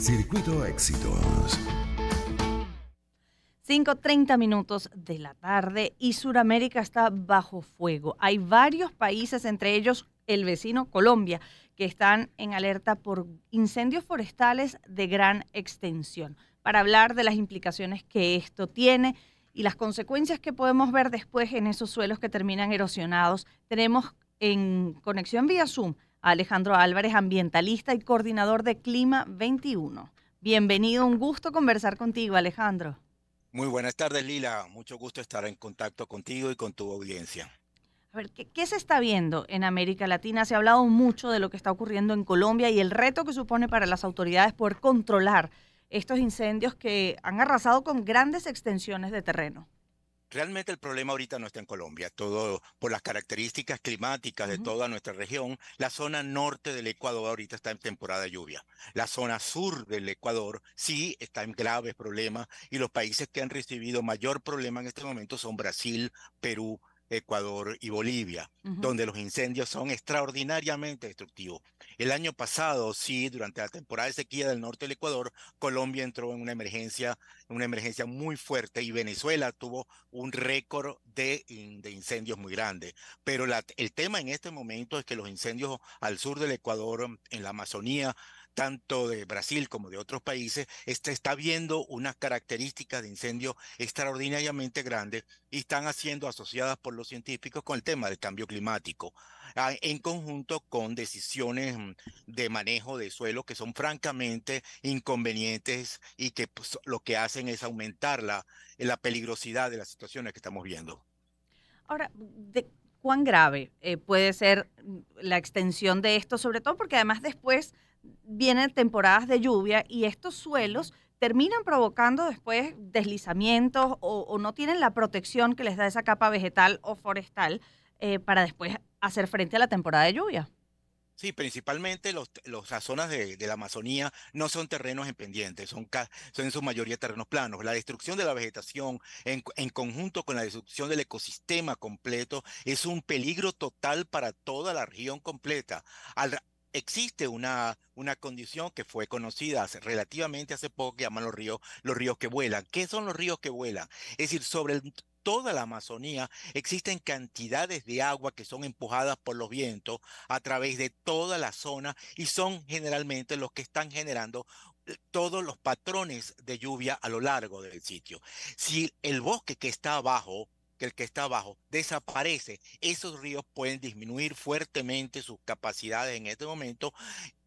Circuito Éxitos. 5.30 minutos de la tarde y Sudamérica está bajo fuego. Hay varios países, entre ellos el vecino Colombia, que están en alerta por incendios forestales de gran extensión. Para hablar de las implicaciones que esto tiene y las consecuencias que podemos ver después en esos suelos que terminan erosionados, tenemos en conexión vía Zoom Alejandro Álvarez, ambientalista y coordinador de Clima 21. Bienvenido, un gusto conversar contigo, Alejandro. Muy buenas tardes, Lila. Mucho gusto estar en contacto contigo y con tu audiencia. A ver, ¿qué, se está viendo en América Latina? Se ha hablado mucho de lo que está ocurriendo en Colombia y el reto que supone para las autoridades poder controlar estos incendios que han arrasado con grandes extensiones de terreno. Realmente el problema ahorita no está en Colombia, todo por las características climáticas de toda nuestra región. La zona norte del Ecuador ahorita está en temporada de lluvia. La zona sur del Ecuador sí está en graves problemas y los países que han recibido mayor problema en este momento son Brasil, Perú, Ecuador y Bolivia, donde los incendios son extraordinariamente destructivos. El año pasado, sí, durante la temporada de sequía del norte del Ecuador, Colombia entró en una emergencia, una emergencia muy fuerte y Venezuela tuvo un récord de, incendios muy grande. Pero el tema en este momento es que los incendios al sur del Ecuador, en la Amazonía, tanto de Brasil como de otros países, está, viendo unas características de incendio extraordinariamente grandes y están haciendo asociadas por los científicos con el tema del cambio climático, ah, en conjunto con decisiones mm, de manejo de suelo que son francamente inconvenientes y que pues, lo que hacen es aumentar la, peligrosidad de las situaciones que estamos viendo. Ahora, ¿cuán grave eh, puede ser mm, la extensión de esto? Sobre todo porque además después vienen temporadas de lluvia y estos suelos terminan provocando después deslizamientos o, no tienen la protección que les da esa capa vegetal o forestal eh, para después hacer frente a la temporada de lluvia. Sí, principalmente los, las zonas de, la Amazonía no son terrenos en pendiente, son, son en su mayoría terrenos planos. La destrucción de la vegetación en, en, conjunto con la destrucción del ecosistema completo es un peligro total para toda la región completa. Al, existe una, una condición que fue conocida relativamente hace poco que llaman los ríos, los ríos que vuelan. ¿Qué son los ríos que vuelan? Es decir, sobre toda la Amazonía existen cantidades de agua que son empujadas por los vientos a través de toda la zona y son generalmente los que están generando eh, todos los patrones de lluvia a lo largo del sitio. Si el bosque que está abajo que el que está abajo desaparece, esos ríos pueden disminuir fuertemente sus capacidades en este momento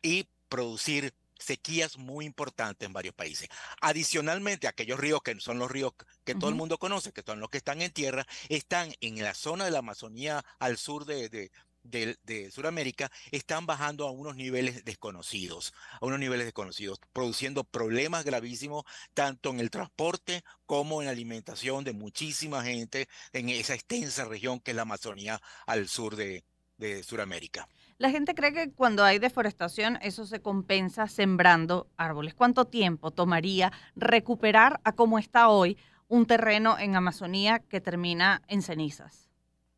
y producir sequías muy importantes en varios países. Adicionalmente, aquellos ríos que son los ríos que todo el mundo conoce, que son los que están en tierra, están en la zona de la Amazonía al sur de, de, de Sudamérica están bajando a unos niveles desconocidos, a unos niveles desconocidos, produciendo problemas gravísimos tanto en el transporte como en la alimentación de muchísima gente en esa extensa región que es la Amazonía al sur de, de Sudamérica. La gente cree que cuando hay deforestación eso se compensa sembrando árboles. ¿Cuánto tiempo tomaría recuperar a como está hoy un terreno en Amazonía que termina en cenizas?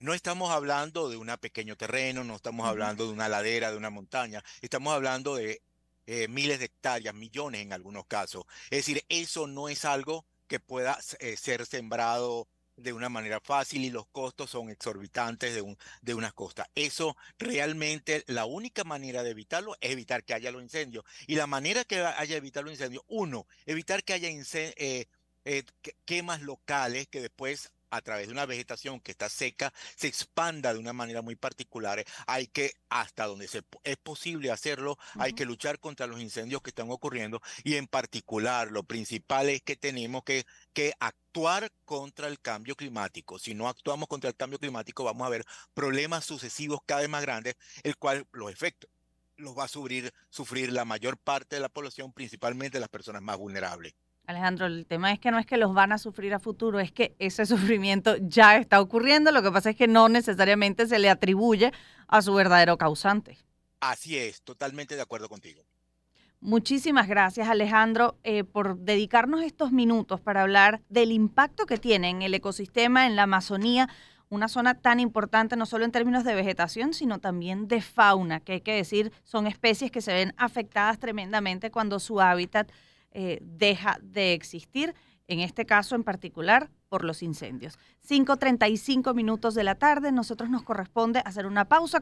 No estamos hablando de un pequeño terreno, no estamos hablando de una ladera, de una montaña, estamos hablando de eh, miles de hectáreas, millones en algunos casos. Es decir, eso no es algo que pueda eh, ser sembrado de una manera fácil y los costos son exorbitantes de, una costa. Eso realmente la única manera de evitarlo es evitar que haya los incendios. Y la manera que haya evitar los incendios, uno, evitar que haya eh, quemas locales que después a través de una vegetación que está seca se expanda de una manera muy particular. Hay que, hasta donde es posible hacerlo, hay que luchar contra los incendios que están ocurriendo y en particular lo principal es que tenemos que, que actuar contra el cambio climático. Si no actuamos contra el cambio climático vamos a ver problemas sucesivos cada vez más grandes, el cual los efectos los va a sufrir la mayor parte de la población, principalmente las personas más vulnerables. Alejandro, el tema es que no es que los van a sufrir a futuro, es que ese sufrimiento ya está ocurriendo, lo que pasa es que no necesariamente se le atribuye a su verdadero causante. Así es, totalmente de acuerdo contigo. Muchísimas gracias Alejandro eh, por dedicarnos estos minutos para hablar del impacto que tiene en el ecosistema, en la Amazonía, una zona tan importante no solo en términos de vegetación, sino también de fauna, que hay que decir son especies que se ven afectadas tremendamente cuando su hábitat eh, deja de existir, en este caso en particular por los incendios. 5.35 minutos de la tarde, nosotros nos corresponde hacer una pausa.